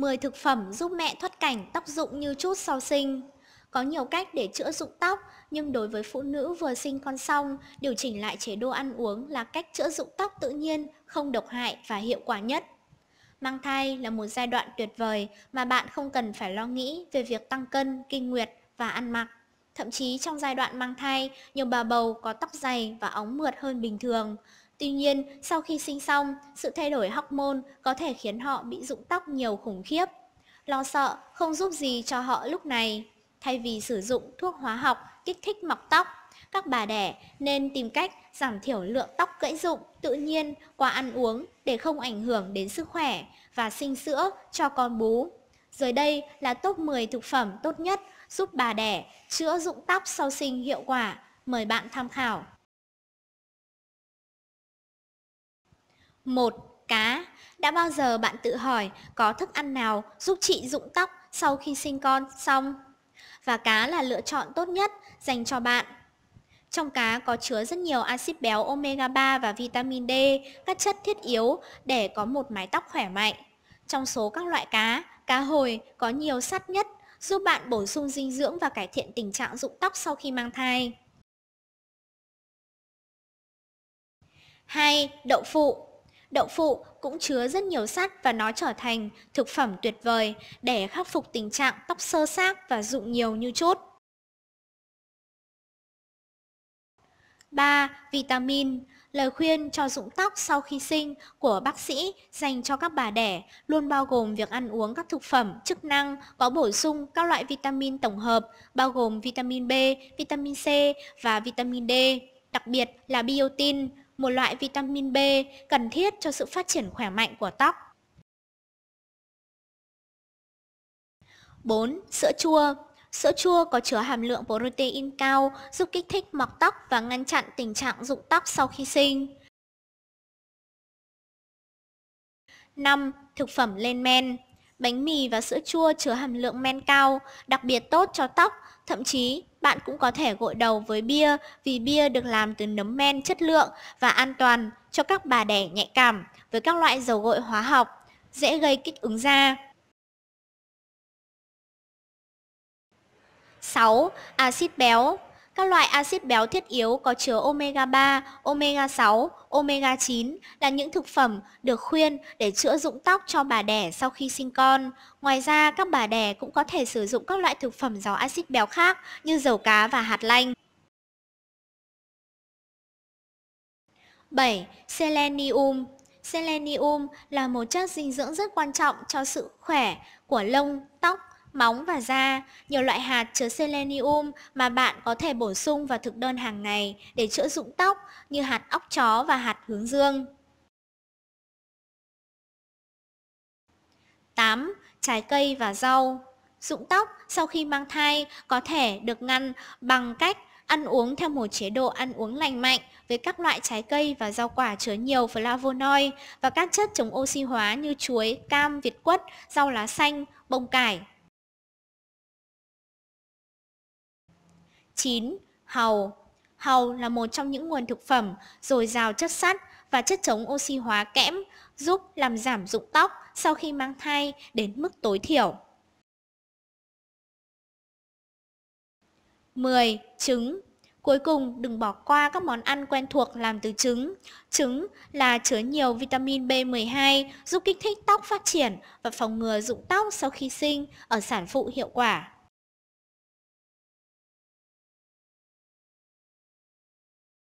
10 thực phẩm giúp mẹ thoát cảnh tóc rụng như chút sau sinh. Có nhiều cách để chữa rụng tóc, nhưng đối với phụ nữ vừa sinh con xong, điều chỉnh lại chế độ ăn uống là cách chữa rụng tóc tự nhiên, không độc hại và hiệu quả nhất. Mang thai là một giai đoạn tuyệt vời mà bạn không cần phải lo nghĩ về việc tăng cân, kinh nguyệt và ăn mặc. Thậm chí trong giai đoạn mang thai, nhiều bà bầu có tóc dày và óng mượt hơn bình thường. Tuy nhiên, sau khi sinh xong, sự thay đổi hormone có thể khiến họ bị rụng tóc nhiều khủng khiếp. Lo sợ không giúp gì cho họ lúc này. Thay vì sử dụng thuốc hóa học kích thích mọc tóc, các bà đẻ nên tìm cách giảm thiểu lượng tóc gãy rụng tự nhiên qua ăn uống để không ảnh hưởng đến sức khỏe và sinh sữa cho con bú. Dưới đây là top 10 thực phẩm tốt nhất giúp bà đẻ chữa rụng tóc sau sinh hiệu quả. Mời bạn tham khảo. 1. Cá Đã bao giờ bạn tự hỏi có thức ăn nào giúp chị rụng tóc sau khi sinh con xong? Và cá là lựa chọn tốt nhất dành cho bạn. Trong cá có chứa rất nhiều axit béo omega 3 và vitamin D, các chất thiết yếu để có một mái tóc khỏe mạnh. Trong số các loại cá, cá hồi có nhiều sắt nhất giúp bạn bổ sung dinh dưỡng và cải thiện tình trạng rụng tóc sau khi mang thai. 2. Đậu phụ Đậu phụ cũng chứa rất nhiều sắt và nó trở thành thực phẩm tuyệt vời để khắc phục tình trạng tóc sơ xác và rụng nhiều như chốt. 3. Vitamin Lời khuyên cho rụng tóc sau khi sinh của bác sĩ dành cho các bà đẻ luôn bao gồm việc ăn uống các thực phẩm chức năng có bổ sung các loại vitamin tổng hợp bao gồm vitamin B, vitamin C và vitamin D, đặc biệt là biotin một loại vitamin B cần thiết cho sự phát triển khỏe mạnh của tóc. 4. Sữa chua Sữa chua có chứa hàm lượng protein cao giúp kích thích mọc tóc và ngăn chặn tình trạng rụng tóc sau khi sinh. 5. Thực phẩm lên men Bánh mì và sữa chua chứa hàm lượng men cao, đặc biệt tốt cho tóc, thậm chí bạn cũng có thể gội đầu với bia vì bia được làm từ nấm men chất lượng và an toàn cho các bà đẻ nhạy cảm với các loại dầu gội hóa học, dễ gây kích ứng da. 6. Axit béo các loại axit béo thiết yếu có chứa omega 3, omega 6, omega 9 là những thực phẩm được khuyên để chữa rụng tóc cho bà đẻ sau khi sinh con. Ngoài ra, các bà đẻ cũng có thể sử dụng các loại thực phẩm giàu axit béo khác như dầu cá và hạt lanh. 7. Selenium Selenium là một chất dinh dưỡng rất quan trọng cho sự khỏe của lông, tóc móng và da, nhiều loại hạt chứa selenium mà bạn có thể bổ sung vào thực đơn hàng ngày để chữa rụng tóc như hạt óc chó và hạt hướng dương. 8. Trái cây và rau Rụng tóc sau khi mang thai có thể được ngăn bằng cách ăn uống theo một chế độ ăn uống lành mạnh với các loại trái cây và rau quả chứa nhiều flavonoid và các chất chống oxy hóa như chuối, cam, việt quất, rau lá xanh, bông cải, 9. Hầu Hầu là một trong những nguồn thực phẩm dồi dào chất sắt và chất chống oxy hóa kẽm, giúp làm giảm rụng tóc sau khi mang thai đến mức tối thiểu. 10. Trứng Cuối cùng, đừng bỏ qua các món ăn quen thuộc làm từ trứng. Trứng là chứa nhiều vitamin B12 giúp kích thích tóc phát triển và phòng ngừa rụng tóc sau khi sinh ở sản phụ hiệu quả.